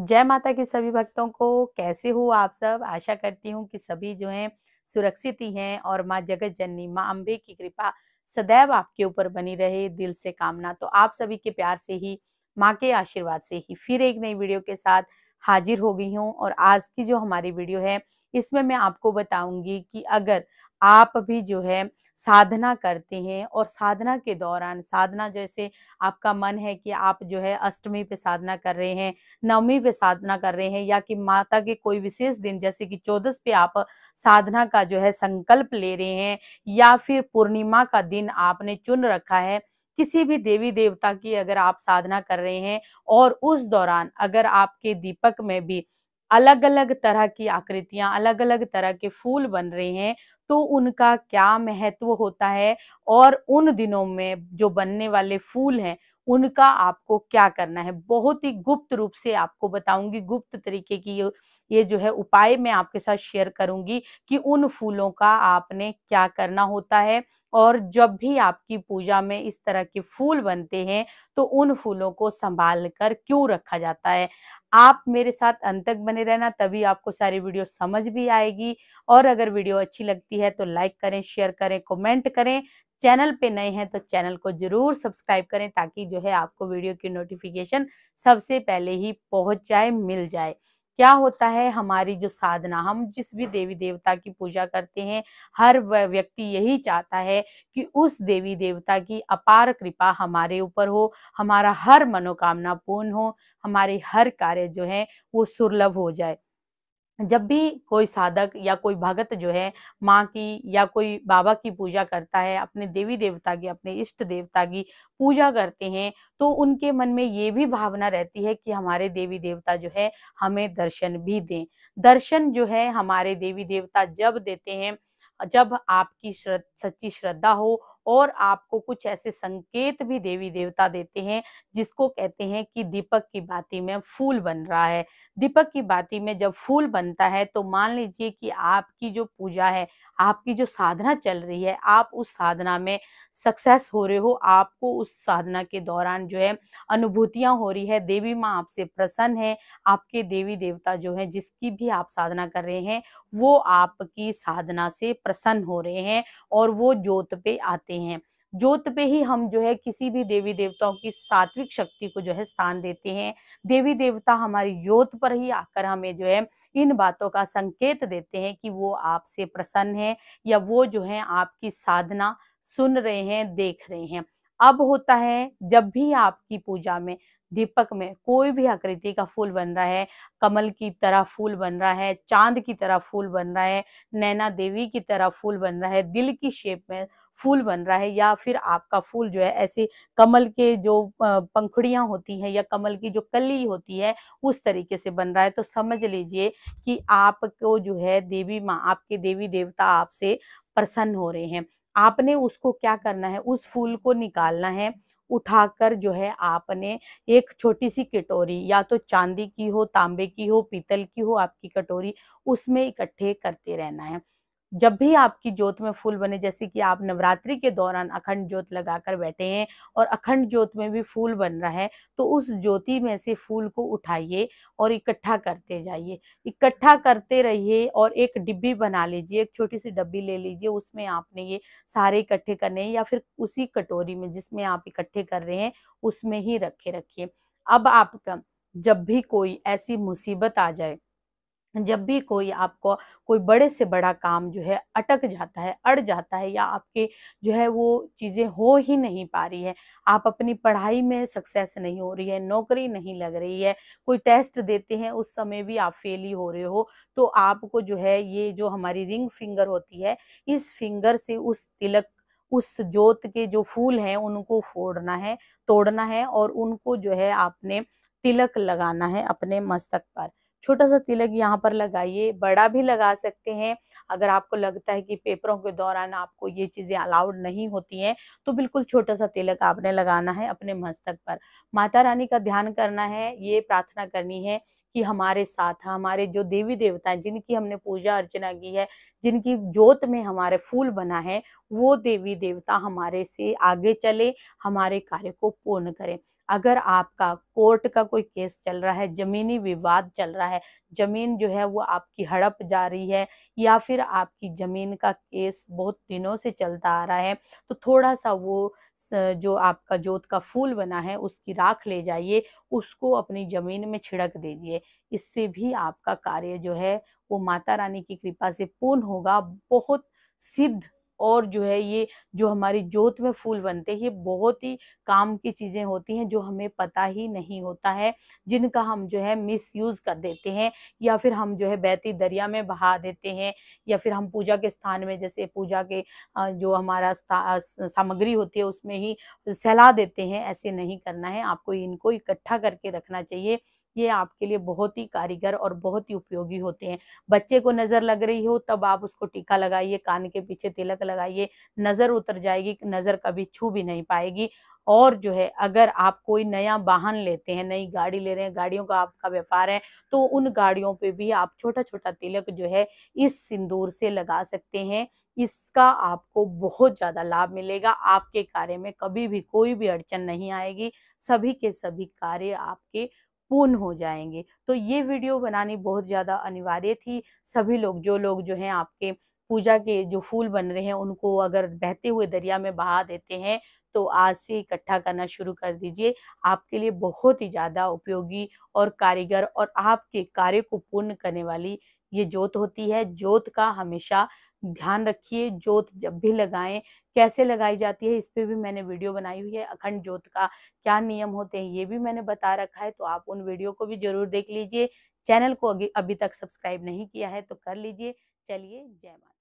जय माता की सभी भक्तों को कैसे हो आप सब आशा करती हूँ कि सभी जो हैं सुरक्षित ही हैं और माँ जगत जननी माँ अम्बे की कृपा सदैव आपके ऊपर बनी रहे दिल से कामना तो आप सभी के प्यार से ही माँ के आशीर्वाद से ही फिर एक नई वीडियो के साथ हाजिर हो गई हूँ और आज की जो हमारी वीडियो है इसमें मैं आपको बताऊंगी कि अगर आप भी जो है साधना करते हैं और साधना के दौरान साधना जैसे आपका मन है कि आप जो है अष्टमी पे साधना कर रहे हैं नवमी पे साधना कर रहे हैं या कि माता के कोई विशेष दिन जैसे कि चौदस पे आप साधना का जो है संकल्प ले रहे हैं या फिर पूर्णिमा का दिन आपने चुन रखा है किसी भी देवी देवता की अगर आप साधना कर रहे हैं और उस दौरान अगर आपके दीपक में भी अलग अलग तरह की आकृतियां अलग अलग तरह के फूल बन रहे हैं तो उनका क्या महत्व होता है और उन दिनों में जो बनने वाले फूल हैं उनका आपको क्या करना है बहुत ही गुप्त रूप से आपको बताऊंगी गुप्त तरीके की ये जो है उपाय मैं आपके साथ शेयर करूंगी कि उन फूलों का आपने क्या करना होता है और जब भी आपकी पूजा में इस तरह के फूल बनते हैं तो उन फूलों को संभाल कर क्यों रखा जाता है आप मेरे साथ अंत तक बने रहना तभी आपको सारी वीडियो समझ भी आएगी और अगर वीडियो अच्छी लगती है तो लाइक करें शेयर करें कमेंट करें चैनल पे नए हैं तो चैनल को जरूर सब्सक्राइब करें ताकि जो है आपको वीडियो की नोटिफिकेशन सबसे पहले ही पहुंच जाए मिल जाए क्या होता है हमारी जो साधना हम जिस भी देवी देवता की पूजा करते हैं हर व्यक्ति यही चाहता है कि उस देवी देवता की अपार कृपा हमारे ऊपर हो हमारा हर मनोकामना पूर्ण हो हमारे हर कार्य जो है वो सुलभ हो जाए जब भी कोई साधक या कोई भगत जो है माँ की या कोई बाबा की पूजा करता है अपने देवी देवता की अपने इष्ट देवता की पूजा करते हैं तो उनके मन में ये भी भावना रहती है कि हमारे देवी देवता जो है हमें दर्शन भी दें दर्शन जो है हमारे देवी देवता जब देते हैं जब आपकी श्रद, सच्ची श्रद्धा हो और आपको कुछ ऐसे संकेत भी देवी देवता देते हैं जिसको कहते हैं कि दीपक की बाती में फूल बन रहा है दीपक की बाती में जब फूल बनता है तो मान लीजिए कि आपकी जो पूजा है आपकी जो साधना चल रही है आप उस साधना में सक्सेस हो रहे हो आपको उस साधना के दौरान जो है अनुभूतियां हो रही है देवी माँ आपसे प्रसन्न है आपके देवी देवता जो है जिसकी भी आप साधना कर रहे हैं वो आपकी साधना से प्रसन्न हो रहे हैं और वो जोत पे आते हैं जोत पे ही हम जो है किसी भी देवी देवताओं की सात्विक शक्ति को जो है स्थान देते हैं देवी देवता हमारी जोत पर ही आकर हमें जो है इन बातों का संकेत देते हैं कि वो आपसे प्रसन्न है या वो जो है आपकी साधना सुन रहे हैं देख रहे हैं अब होता है जब भी आपकी पूजा में दीपक में कोई भी आकृति का फूल बन रहा है कमल की तरह फूल बन रहा है चांद की तरह फूल बन रहा है नैना देवी की तरह फूल बन रहा है दिल की शेप में फूल बन रहा है या फिर आपका फूल जो है ऐसे कमल के जो पंखुड़ियाँ होती हैं या कमल की जो कली होती है उस तरीके से बन रहा है तो समझ लीजिए कि आपको जो है देवी माँ आपके देवी देवता आपसे प्रसन्न हो रहे हैं आपने उसको क्या करना है उस फूल को निकालना है उठाकर जो है आपने एक छोटी सी कटोरी या तो चांदी की हो तांबे की हो पीतल की हो आपकी कटोरी उसमें इकट्ठे करते रहना है जब भी आपकी जोत में फूल बने जैसे कि आप नवरात्रि के दौरान अखंड जोत लगाकर बैठे हैं और अखंड जोत में भी फूल बन रहा है तो उस ज्योति में से फूल को उठाइए और इकट्ठा करते जाइए इकट्ठा करते रहिए और एक डिब्बी बना लीजिए एक छोटी सी डिब्बी ले लीजिए उसमें आपने ये सारे इकट्ठे करने या फिर उसी कटोरी में जिसमें आप इकट्ठे कर रहे हैं उसमें ही रखे रखिए अब आपका जब भी कोई ऐसी मुसीबत आ जाए जब भी कोई आपको कोई बड़े से बड़ा काम जो है अटक जाता है अड़ जाता है या आपके जो है वो चीज़ें हो ही नहीं पा रही है आप अपनी पढ़ाई में सक्सेस नहीं हो रही है नौकरी नहीं लग रही है कोई टेस्ट देते हैं उस समय भी आप फेल ही हो रहे हो तो आपको जो है ये जो हमारी रिंग फिंगर होती है इस फिंगर से उस तिलक उस जोत के जो फूल हैं उनको फोड़ना है तोड़ना है और उनको जो है आपने तिलक लगाना है अपने मस्तक पर छोटा सा तिलक यहाँ पर लगाइए बड़ा भी लगा सकते हैं अगर आपको लगता है कि पेपरों के दौरान आपको ये चीज़ें अलाउड नहीं होती हैं तो बिल्कुल छोटा सा तिलक आपने लगाना है अपने मस्तक पर माता रानी का ध्यान करना है ये प्रार्थना करनी है कि हमारे साथ है हमारे जो देवी देवता हैं जिनकी हमने पूजा अर्चना की है जिनकी जोत में हमारे फूल बना है वो देवी देवता हमारे से आगे चले हमारे कार्य को पूर्ण करें अगर आपका कोर्ट का कोई केस चल रहा है जमीनी विवाद चल रहा है जमीन जो है वो आपकी हड़प जा रही है या फिर आपकी जमीन का केस बहुत दिनों से चलता आ रहा है तो थोड़ा सा वो जो आपका जोत का फूल बना है उसकी राख ले जाइए उसको अपनी ज़मीन में छिड़क दीजिए इससे भी आपका कार्य जो है वो माता रानी की कृपा से पूर्ण होगा बहुत सिद्ध और जो है ये जो हमारी जोत में फूल बनते ये बहुत ही काम की चीज़ें होती हैं जो हमें पता ही नहीं होता है जिनका हम जो है मिस यूज़ कर देते हैं या फिर हम जो है बहती दरिया में बहा देते हैं या फिर हम पूजा के स्थान में जैसे पूजा के जो हमारा सामग्री होती है उसमें ही सहला देते हैं ऐसे नहीं करना है आपको इनको इकट्ठा करके रखना चाहिए ये आपके लिए बहुत ही कारीगर और बहुत ही उपयोगी होते हैं बच्चे को नज़र लग रही हो तब आप उसको टीका लगाइए कान के पीछे तिलक लगाइए नज़र उतर जाएगी नज़र कभी छू भी नहीं पाएगी और जो है अगर आप कोई नया वाहन लेते हैं नई गाड़ी ले रहे हैं गाड़ियों का आपका व्यापार है तो उन गाड़ियों पे भी आप छोटा छोटा तिलक जो है इस सिंदूर से लगा सकते हैं इसका आपको बहुत ज़्यादा लाभ मिलेगा आपके कार्य में कभी भी कोई भी अड़चन नहीं आएगी सभी के सभी कार्य आपके पूर्ण हो जाएंगे तो ये वीडियो बनानी बहुत ज़्यादा अनिवार्य थी सभी लोग जो लोग जो हैं आपके पूजा के जो फूल बन रहे हैं उनको अगर बहते हुए दरिया में बहा देते हैं तो आज से इकट्ठा करना शुरू कर दीजिए आपके लिए बहुत ही ज़्यादा उपयोगी और कारीगर और आपके कार्य को पूर्ण करने वाली ये जोत होती है जोत का हमेशा ध्यान रखिए जोत जब भी लगाएं कैसे लगाई जाती है इस पर भी मैंने वीडियो बनाई हुई है अखंड जोत का क्या नियम होते हैं ये भी मैंने बता रखा है तो आप उन वीडियो को भी जरूर देख लीजिए चैनल को अभी तक सब्सक्राइब नहीं किया है तो कर लीजिए चलिए जय माता